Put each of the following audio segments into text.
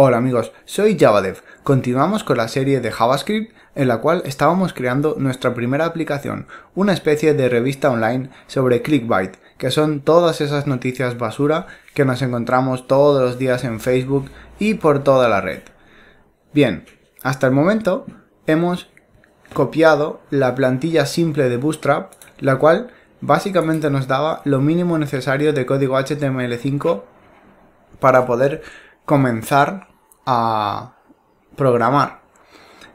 Hola amigos, soy JavaDev. Continuamos con la serie de JavaScript en la cual estábamos creando nuestra primera aplicación, una especie de revista online sobre clickbait, que son todas esas noticias basura que nos encontramos todos los días en Facebook y por toda la red. Bien, hasta el momento hemos copiado la plantilla simple de Bootstrap, la cual básicamente nos daba lo mínimo necesario de código HTML5 para poder comenzar a programar.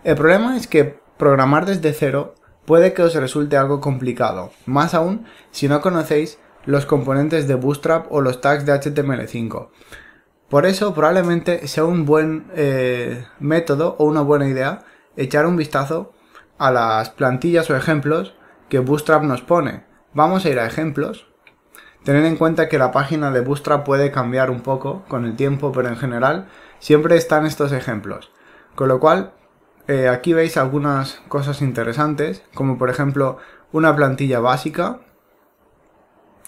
El problema es que programar desde cero puede que os resulte algo complicado, más aún si no conocéis los componentes de Bootstrap o los tags de HTML5. Por eso probablemente sea un buen eh, método o una buena idea echar un vistazo a las plantillas o ejemplos que Bootstrap nos pone. Vamos a ir a ejemplos. Tener en cuenta que la página de Bootstrap puede cambiar un poco con el tiempo, pero en general siempre están estos ejemplos. Con lo cual, eh, aquí veis algunas cosas interesantes, como por ejemplo una plantilla básica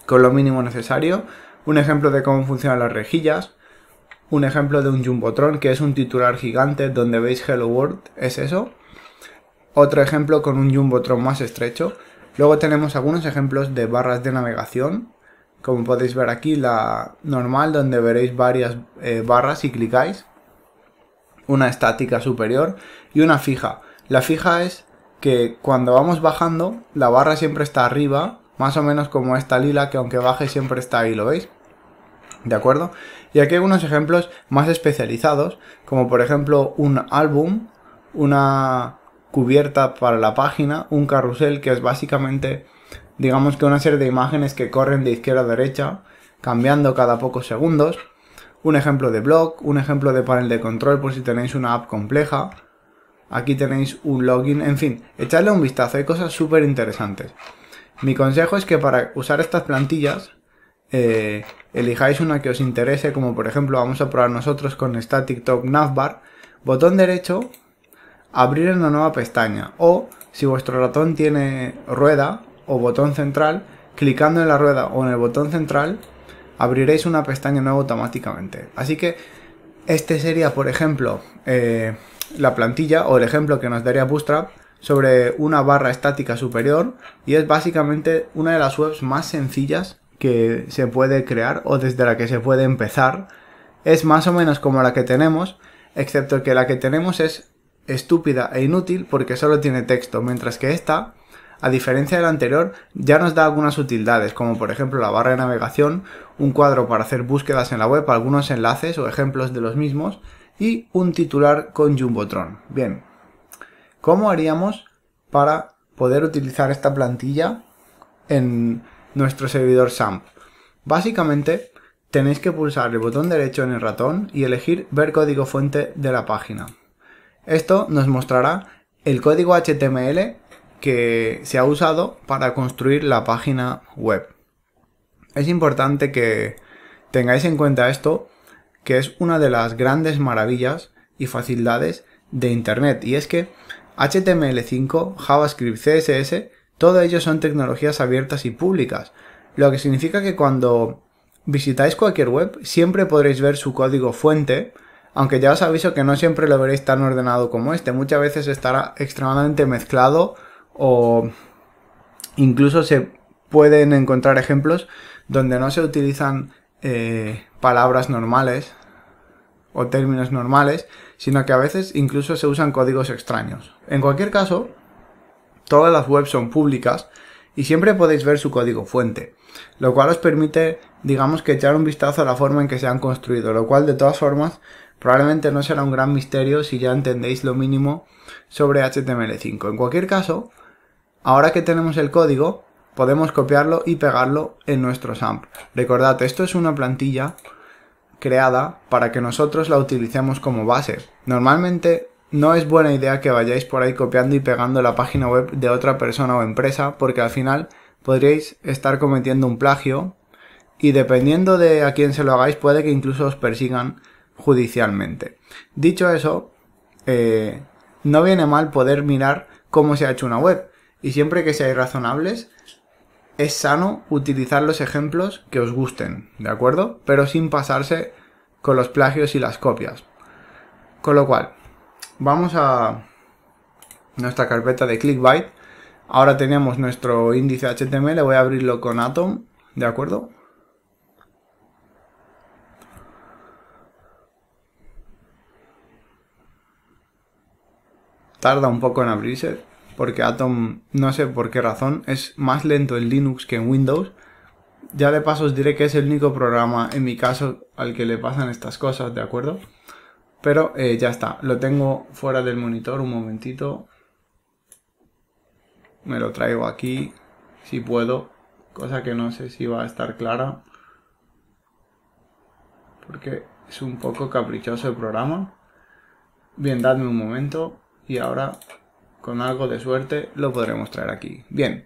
con lo mínimo necesario, un ejemplo de cómo funcionan las rejillas, un ejemplo de un Jumbotron, que es un titular gigante donde veis Hello World, es eso. Otro ejemplo con un Jumbotron más estrecho. Luego tenemos algunos ejemplos de barras de navegación, como podéis ver aquí la normal, donde veréis varias eh, barras y clicáis una estática superior y una fija. La fija es que cuando vamos bajando, la barra siempre está arriba, más o menos como esta lila que aunque baje siempre está ahí, ¿lo veis? ¿De acuerdo? Y aquí hay unos ejemplos más especializados, como por ejemplo un álbum, una cubierta para la página, un carrusel que es básicamente, digamos que una serie de imágenes que corren de izquierda a derecha, cambiando cada pocos segundos un ejemplo de blog, un ejemplo de panel de control por si tenéis una app compleja. Aquí tenéis un login, en fin, echadle un vistazo, hay cosas súper interesantes. Mi consejo es que para usar estas plantillas eh, elijáis una que os interese, como por ejemplo vamos a probar nosotros con Static TikTok Navbar, botón derecho, abrir una nueva pestaña o si vuestro ratón tiene rueda o botón central, clicando en la rueda o en el botón central abriréis una pestaña nueva automáticamente. Así que este sería, por ejemplo, eh, la plantilla o el ejemplo que nos daría Bootstrap sobre una barra estática superior y es básicamente una de las webs más sencillas que se puede crear o desde la que se puede empezar. Es más o menos como la que tenemos, excepto que la que tenemos es estúpida e inútil porque solo tiene texto, mientras que esta a diferencia del anterior, ya nos da algunas utilidades, como por ejemplo la barra de navegación, un cuadro para hacer búsquedas en la web, algunos enlaces o ejemplos de los mismos, y un titular con Jumbotron. Bien, ¿cómo haríamos para poder utilizar esta plantilla en nuestro servidor SAMP? Básicamente, tenéis que pulsar el botón derecho en el ratón y elegir ver código fuente de la página. Esto nos mostrará el código HTML que se ha usado para construir la página web. Es importante que tengáis en cuenta esto, que es una de las grandes maravillas y facilidades de Internet. Y es que HTML5, JavaScript, CSS, todo ello son tecnologías abiertas y públicas. Lo que significa que cuando visitáis cualquier web siempre podréis ver su código fuente, aunque ya os aviso que no siempre lo veréis tan ordenado como este. Muchas veces estará extremadamente mezclado o incluso se pueden encontrar ejemplos donde no se utilizan eh, palabras normales o términos normales, sino que a veces incluso se usan códigos extraños. En cualquier caso, todas las webs son públicas y siempre podéis ver su código fuente, lo cual os permite, digamos que echar un vistazo a la forma en que se han construido, lo cual de todas formas probablemente no será un gran misterio si ya entendéis lo mínimo sobre HTML5. En cualquier caso, Ahora que tenemos el código, podemos copiarlo y pegarlo en nuestro sample. Recordad, esto es una plantilla creada para que nosotros la utilicemos como base. Normalmente no es buena idea que vayáis por ahí copiando y pegando la página web de otra persona o empresa porque al final podríais estar cometiendo un plagio y dependiendo de a quién se lo hagáis puede que incluso os persigan judicialmente. Dicho eso, eh, no viene mal poder mirar cómo se ha hecho una web y siempre que seáis razonables, es sano utilizar los ejemplos que os gusten, ¿de acuerdo? Pero sin pasarse con los plagios y las copias. Con lo cual, vamos a nuestra carpeta de clickbait. Ahora tenemos nuestro índice HTML, voy a abrirlo con Atom, ¿de acuerdo? Tarda un poco en abrirse porque Atom, no sé por qué razón, es más lento en Linux que en Windows. Ya de paso os diré que es el único programa, en mi caso, al que le pasan estas cosas, ¿de acuerdo? Pero eh, ya está, lo tengo fuera del monitor un momentito. Me lo traigo aquí, si puedo, cosa que no sé si va a estar clara. Porque es un poco caprichoso el programa. Bien, dadme un momento y ahora con algo de suerte lo podremos traer aquí. Bien,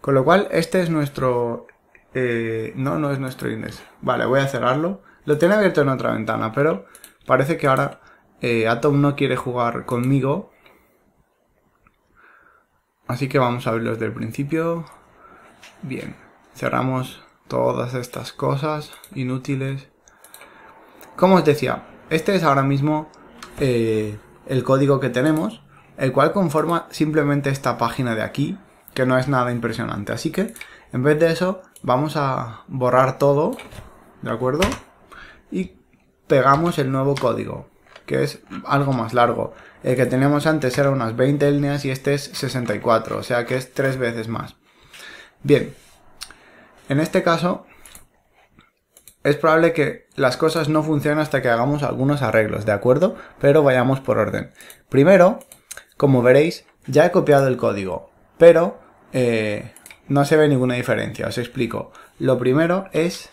con lo cual este es nuestro... Eh, no, no es nuestro índice. Vale, voy a cerrarlo. Lo tiene abierto en otra ventana, pero parece que ahora eh, Atom no quiere jugar conmigo. Así que vamos a abrirlo desde el principio. Bien, cerramos todas estas cosas inútiles. Como os decía, este es ahora mismo eh, el código que tenemos el cual conforma simplemente esta página de aquí, que no es nada impresionante. Así que, en vez de eso, vamos a borrar todo, ¿de acuerdo? Y pegamos el nuevo código, que es algo más largo. El que teníamos antes era unas 20 líneas y este es 64, o sea que es tres veces más. Bien, en este caso es probable que las cosas no funcionen hasta que hagamos algunos arreglos, ¿de acuerdo? Pero vayamos por orden. Primero, como veréis, ya he copiado el código, pero eh, no se ve ninguna diferencia. Os explico. Lo primero es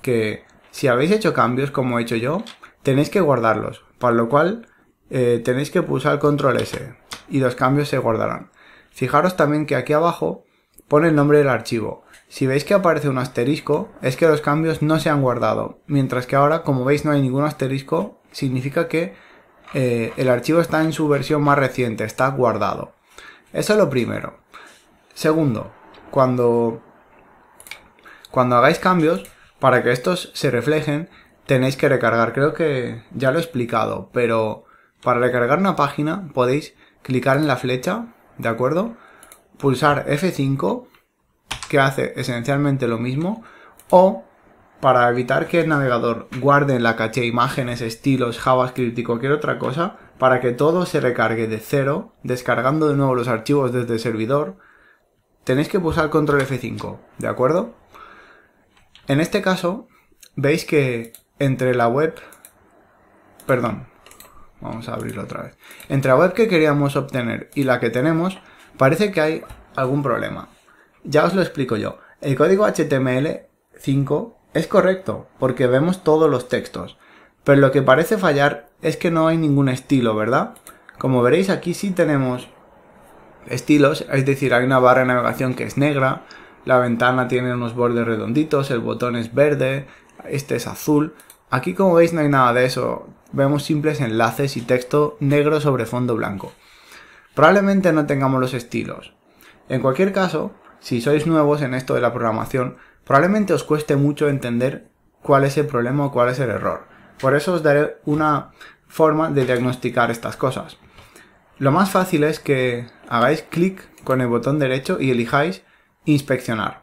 que si habéis hecho cambios como he hecho yo, tenéis que guardarlos, para lo cual eh, tenéis que pulsar control S y los cambios se guardarán. Fijaros también que aquí abajo pone el nombre del archivo. Si veis que aparece un asterisco, es que los cambios no se han guardado, mientras que ahora, como veis, no hay ningún asterisco, significa que eh, el archivo está en su versión más reciente, está guardado. Eso es lo primero. Segundo, cuando, cuando hagáis cambios, para que estos se reflejen, tenéis que recargar. Creo que ya lo he explicado, pero para recargar una página podéis clicar en la flecha, ¿de acuerdo? Pulsar F5, que hace esencialmente lo mismo, o para evitar que el navegador guarde en la caché imágenes, estilos, JavaScript y cualquier otra cosa, para que todo se recargue de cero, descargando de nuevo los archivos desde el servidor, tenéis que pulsar control F5, ¿de acuerdo? En este caso, veis que entre la web... Perdón, vamos a abrirlo otra vez. Entre la web que queríamos obtener y la que tenemos, parece que hay algún problema. Ya os lo explico yo. El código HTML5 es correcto, porque vemos todos los textos, pero lo que parece fallar es que no hay ningún estilo, ¿verdad? Como veréis aquí sí tenemos estilos, es decir, hay una barra de navegación que es negra, la ventana tiene unos bordes redonditos, el botón es verde, este es azul. Aquí como veis no hay nada de eso, vemos simples enlaces y texto negro sobre fondo blanco. Probablemente no tengamos los estilos. En cualquier caso, si sois nuevos en esto de la programación, Probablemente os cueste mucho entender cuál es el problema o cuál es el error. Por eso os daré una forma de diagnosticar estas cosas. Lo más fácil es que hagáis clic con el botón derecho y elijáis Inspeccionar.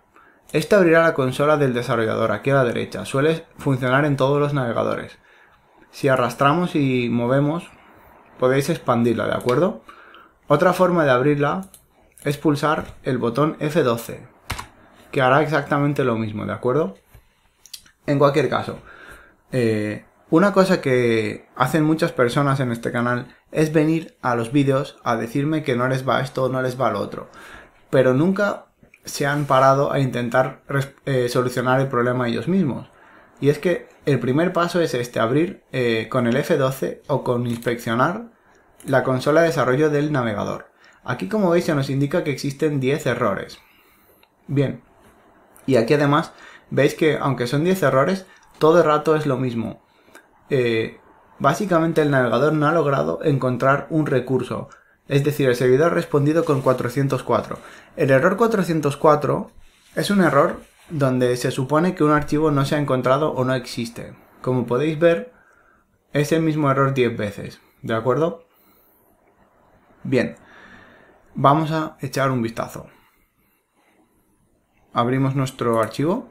Esto abrirá la consola del desarrollador aquí a la derecha. Suele funcionar en todos los navegadores. Si arrastramos y movemos, podéis expandirla, ¿de acuerdo? Otra forma de abrirla es pulsar el botón F12 que hará exactamente lo mismo, ¿de acuerdo? En cualquier caso, eh, una cosa que hacen muchas personas en este canal es venir a los vídeos a decirme que no les va esto, no les va lo otro, pero nunca se han parado a intentar eh, solucionar el problema ellos mismos. Y es que el primer paso es este, abrir eh, con el F12 o con inspeccionar la consola de desarrollo del navegador. Aquí como veis se nos indica que existen 10 errores. Bien, y aquí además veis que aunque son 10 errores, todo el rato es lo mismo. Eh, básicamente el navegador no ha logrado encontrar un recurso. Es decir, el servidor ha respondido con 404. El error 404 es un error donde se supone que un archivo no se ha encontrado o no existe. Como podéis ver, es el mismo error 10 veces. ¿De acuerdo? Bien, vamos a echar un vistazo abrimos nuestro archivo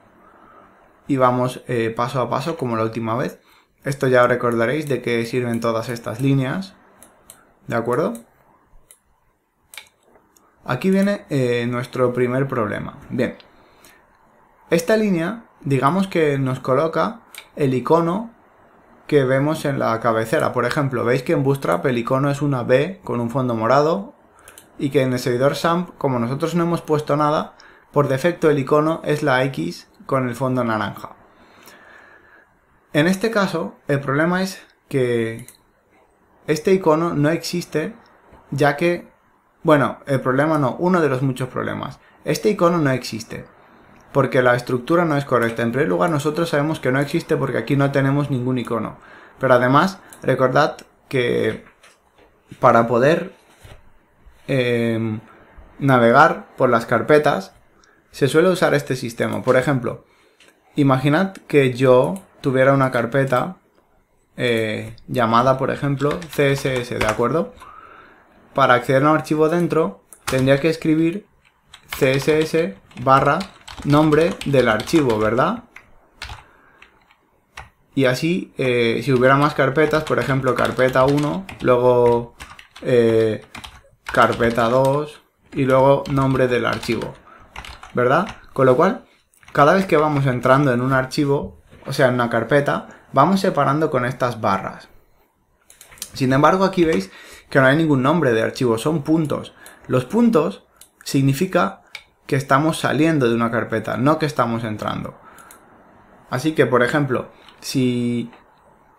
y vamos eh, paso a paso como la última vez. Esto ya recordaréis de qué sirven todas estas líneas, ¿de acuerdo? Aquí viene eh, nuestro primer problema. Bien, esta línea digamos que nos coloca el icono que vemos en la cabecera. Por ejemplo, veis que en Bootstrap el icono es una B con un fondo morado y que en el servidor SAMP, como nosotros no hemos puesto nada, por defecto el icono es la X con el fondo naranja. En este caso, el problema es que este icono no existe ya que, bueno, el problema no, uno de los muchos problemas. Este icono no existe porque la estructura no es correcta. En primer lugar, nosotros sabemos que no existe porque aquí no tenemos ningún icono. Pero además, recordad que para poder eh, navegar por las carpetas se suele usar este sistema. Por ejemplo, imaginad que yo tuviera una carpeta eh, llamada, por ejemplo, CSS, ¿de acuerdo? Para acceder a un archivo dentro, tendría que escribir CSS barra nombre del archivo, ¿verdad? Y así, eh, si hubiera más carpetas, por ejemplo, carpeta 1, luego eh, carpeta 2 y luego nombre del archivo. ¿verdad? Con lo cual, cada vez que vamos entrando en un archivo, o sea, en una carpeta, vamos separando con estas barras. Sin embargo, aquí veis que no hay ningún nombre de archivo, son puntos. Los puntos significa que estamos saliendo de una carpeta, no que estamos entrando. Así que, por ejemplo, si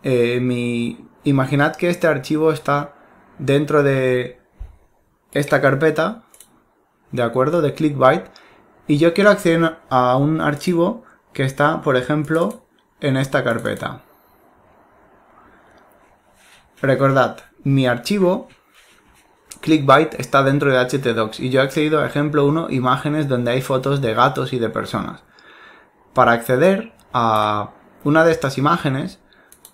eh, mi... Imaginad que este archivo está dentro de esta carpeta, ¿de acuerdo? De ClickByte, y yo quiero acceder a un archivo que está, por ejemplo, en esta carpeta. Recordad, mi archivo clickbyte está dentro de htdocs y yo he accedido a ejemplo 1 imágenes donde hay fotos de gatos y de personas. Para acceder a una de estas imágenes,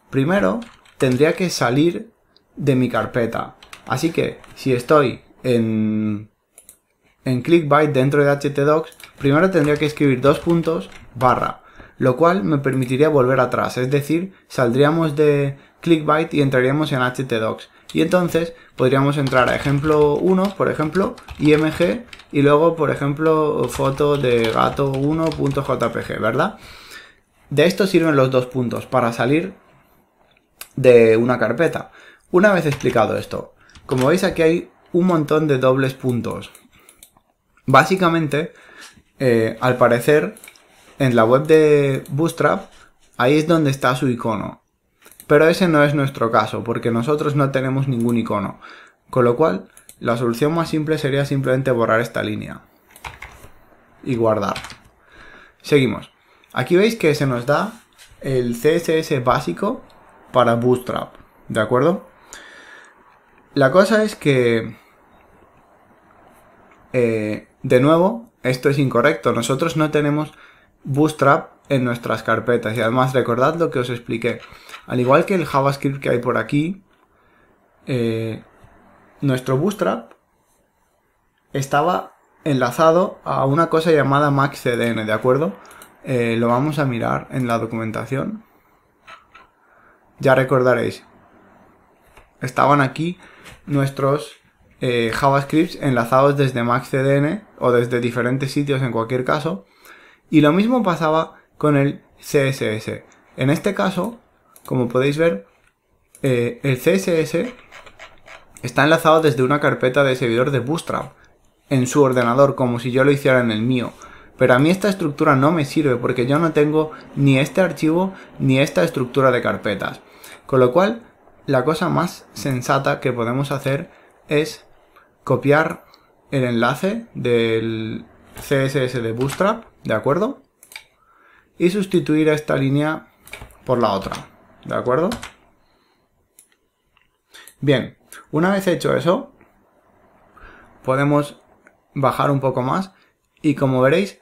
primero tendría que salir de mi carpeta. Así que si estoy en en ClickByte dentro de htdocs, primero tendría que escribir dos puntos barra, lo cual me permitiría volver atrás, es decir, saldríamos de ClickByte y entraríamos en htdocs. Y entonces podríamos entrar a ejemplo 1, por ejemplo, img, y luego, por ejemplo, foto de gato1.jpg, ¿verdad? De esto sirven los dos puntos, para salir de una carpeta. Una vez explicado esto, como veis aquí hay un montón de dobles puntos, Básicamente, eh, al parecer, en la web de Bootstrap, ahí es donde está su icono. Pero ese no es nuestro caso, porque nosotros no tenemos ningún icono. Con lo cual, la solución más simple sería simplemente borrar esta línea. Y guardar. Seguimos. Aquí veis que se nos da el CSS básico para Bootstrap. ¿De acuerdo? La cosa es que... Eh, de nuevo, esto es incorrecto. Nosotros no tenemos Bootstrap en nuestras carpetas. Y además recordad lo que os expliqué. Al igual que el JavaScript que hay por aquí, eh, nuestro Bootstrap estaba enlazado a una cosa llamada MaxCDN, ¿de acuerdo? Eh, lo vamos a mirar en la documentación. Ya recordaréis, estaban aquí nuestros eh, JavaScript enlazados desde CDN o desde diferentes sitios en cualquier caso. Y lo mismo pasaba con el CSS. En este caso, como podéis ver, eh, el CSS está enlazado desde una carpeta de servidor de Bootstrap en su ordenador, como si yo lo hiciera en el mío. Pero a mí esta estructura no me sirve porque yo no tengo ni este archivo ni esta estructura de carpetas. Con lo cual, la cosa más sensata que podemos hacer es copiar el enlace del CSS de Bootstrap, ¿de acuerdo? Y sustituir a esta línea por la otra, ¿de acuerdo? Bien, una vez hecho eso, podemos bajar un poco más y como veréis,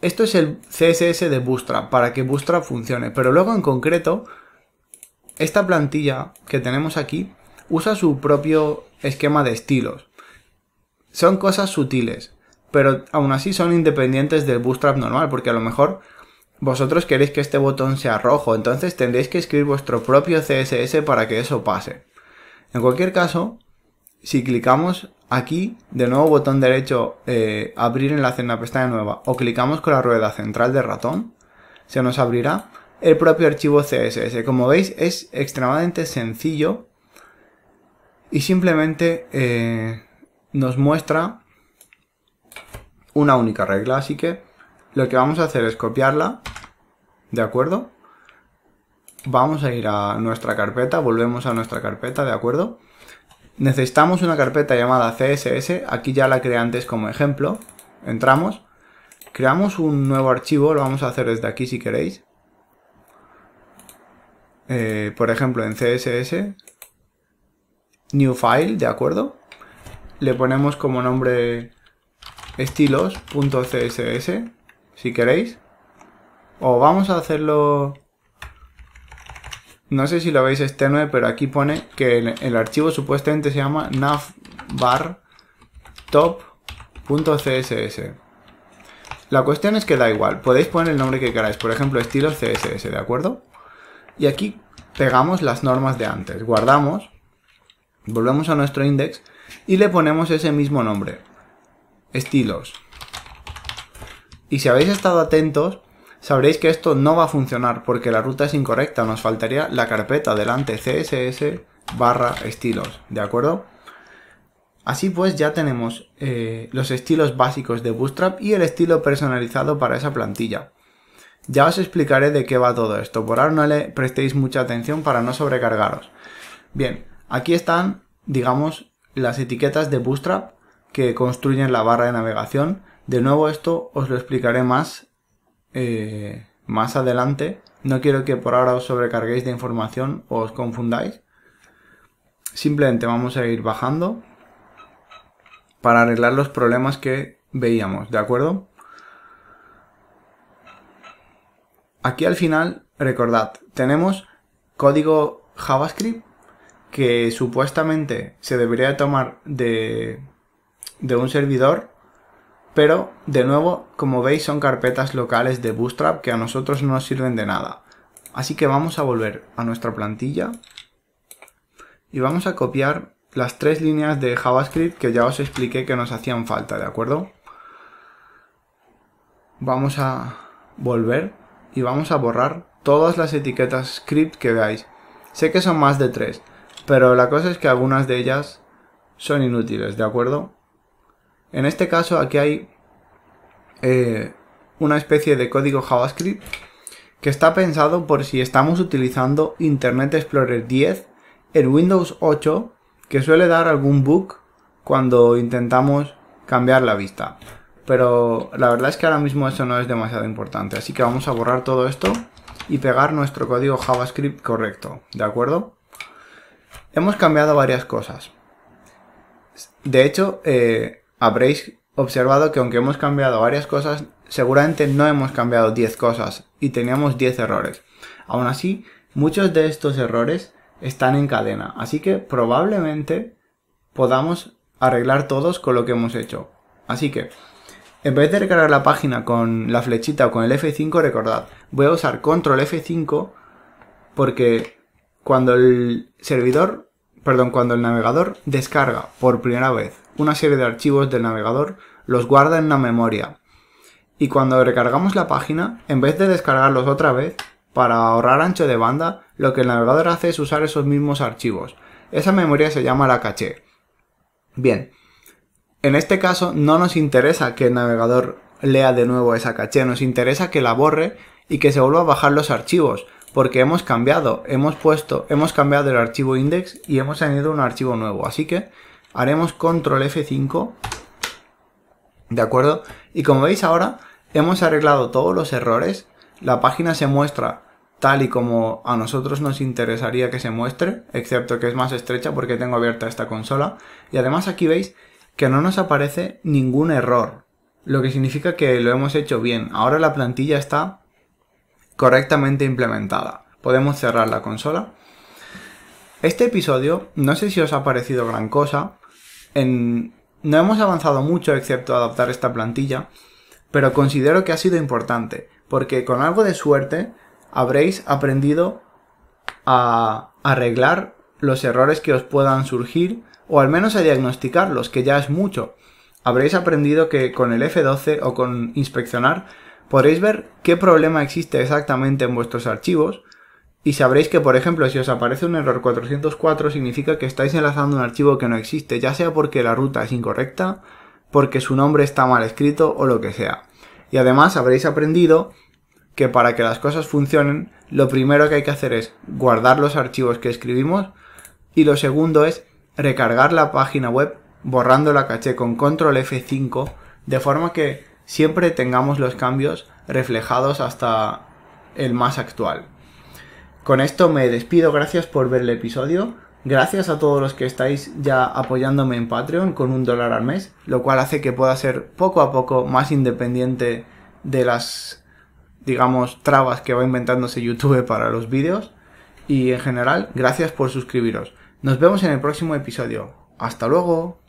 esto es el CSS de Bootstrap, para que Bootstrap funcione, pero luego en concreto, esta plantilla que tenemos aquí usa su propio esquema de estilos. Son cosas sutiles, pero aún así son independientes del bootstrap normal, porque a lo mejor vosotros queréis que este botón sea rojo, entonces tendréis que escribir vuestro propio CSS para que eso pase. En cualquier caso, si clicamos aquí, de nuevo botón derecho, eh, abrir enlace en la pestaña nueva, o clicamos con la rueda central de ratón, se nos abrirá el propio archivo CSS. Como veis, es extremadamente sencillo y simplemente eh, nos muestra una única regla. Así que lo que vamos a hacer es copiarla, ¿de acuerdo? Vamos a ir a nuestra carpeta, volvemos a nuestra carpeta, ¿de acuerdo? Necesitamos una carpeta llamada CSS, aquí ya la creé antes como ejemplo, entramos, creamos un nuevo archivo, lo vamos a hacer desde aquí si queréis. Eh, por ejemplo en CSS new file, ¿de acuerdo? Le ponemos como nombre estilos.css, si queréis. O vamos a hacerlo... No sé si lo veis este pero aquí pone que el, archivo supuestamente se llama navbar top.css. La cuestión es que da igual, podéis poner el nombre que queráis, por ejemplo, estilos.css, ¿de acuerdo? Y aquí pegamos las normas de antes, guardamos Volvemos a nuestro index y le ponemos ese mismo nombre, estilos. Y si habéis estado atentos, sabréis que esto no va a funcionar porque la ruta es incorrecta, nos faltaría la carpeta delante css barra estilos, ¿de acuerdo? Así pues ya tenemos eh, los estilos básicos de Bootstrap y el estilo personalizado para esa plantilla. Ya os explicaré de qué va todo esto, por ahora no le prestéis mucha atención para no sobrecargaros. Bien, Aquí están, digamos, las etiquetas de Bootstrap que construyen la barra de navegación. De nuevo esto os lo explicaré más, eh, más adelante. No quiero que por ahora os sobrecarguéis de información o os confundáis. Simplemente vamos a ir bajando para arreglar los problemas que veíamos, ¿de acuerdo? Aquí al final, recordad, tenemos código JavaScript que supuestamente se debería tomar de, un servidor, pero de nuevo, como veis, son carpetas locales de Bootstrap que a nosotros no nos sirven de nada. Así que vamos a volver a nuestra plantilla y vamos a copiar las tres líneas de JavaScript que ya os expliqué que nos hacían falta, ¿de acuerdo? Vamos a volver y vamos a borrar todas las etiquetas script que veáis. Sé que son más de tres, pero la cosa es que algunas de ellas son inútiles, ¿de acuerdo? En este caso aquí hay eh, una especie de código JavaScript que está pensado por si estamos utilizando Internet Explorer 10 en Windows 8 que suele dar algún bug cuando intentamos cambiar la vista. Pero la verdad es que ahora mismo eso no es demasiado importante, así que vamos a borrar todo esto y pegar nuestro código JavaScript correcto, ¿de acuerdo? Hemos cambiado varias cosas. De hecho, eh, habréis observado que aunque hemos cambiado varias cosas, seguramente no hemos cambiado 10 cosas y teníamos 10 errores. Aún así, muchos de estos errores están en cadena, así que probablemente podamos arreglar todos con lo que hemos hecho. Así que, en vez de recargar la página con la flechita o con el F5, recordad, voy a usar control F5 porque cuando el servidor perdón, cuando el navegador descarga por primera vez una serie de archivos del navegador, los guarda en una memoria. Y cuando recargamos la página, en vez de descargarlos otra vez, para ahorrar ancho de banda, lo que el navegador hace es usar esos mismos archivos. Esa memoria se llama la caché. Bien, en este caso no nos interesa que el navegador lea de nuevo esa caché, nos interesa que la borre y que se vuelva a bajar los archivos porque hemos cambiado, hemos puesto, hemos cambiado el archivo index y hemos añadido un archivo nuevo. Así que haremos control F5, ¿de acuerdo? Y como veis ahora, hemos arreglado todos los errores, la página se muestra tal y como a nosotros nos interesaría que se muestre, excepto que es más estrecha porque tengo abierta esta consola. Y además aquí veis que no nos aparece ningún error, lo que significa que lo hemos hecho bien. Ahora la plantilla está correctamente implementada. Podemos cerrar la consola. Este episodio, no sé si os ha parecido gran cosa. No hemos avanzado mucho excepto adaptar esta plantilla, pero considero que ha sido importante, porque con algo de suerte habréis aprendido a arreglar los errores que os puedan surgir o al menos a diagnosticarlos, que ya es mucho. Habréis aprendido que con el F12 o con inspeccionar podréis ver qué problema existe exactamente en vuestros archivos y sabréis que, por ejemplo, si os aparece un error 404 significa que estáis enlazando un archivo que no existe, ya sea porque la ruta es incorrecta, porque su nombre está mal escrito o lo que sea. Y además habréis aprendido que para que las cosas funcionen, lo primero que hay que hacer es guardar los archivos que escribimos y lo segundo es recargar la página web borrando la caché con control F5 de forma que siempre tengamos los cambios reflejados hasta el más actual. Con esto me despido, gracias por ver el episodio. Gracias a todos los que estáis ya apoyándome en Patreon con un dólar al mes, lo cual hace que pueda ser poco a poco más independiente de las, digamos, trabas que va inventándose YouTube para los vídeos. Y en general, gracias por suscribiros. Nos vemos en el próximo episodio. Hasta luego.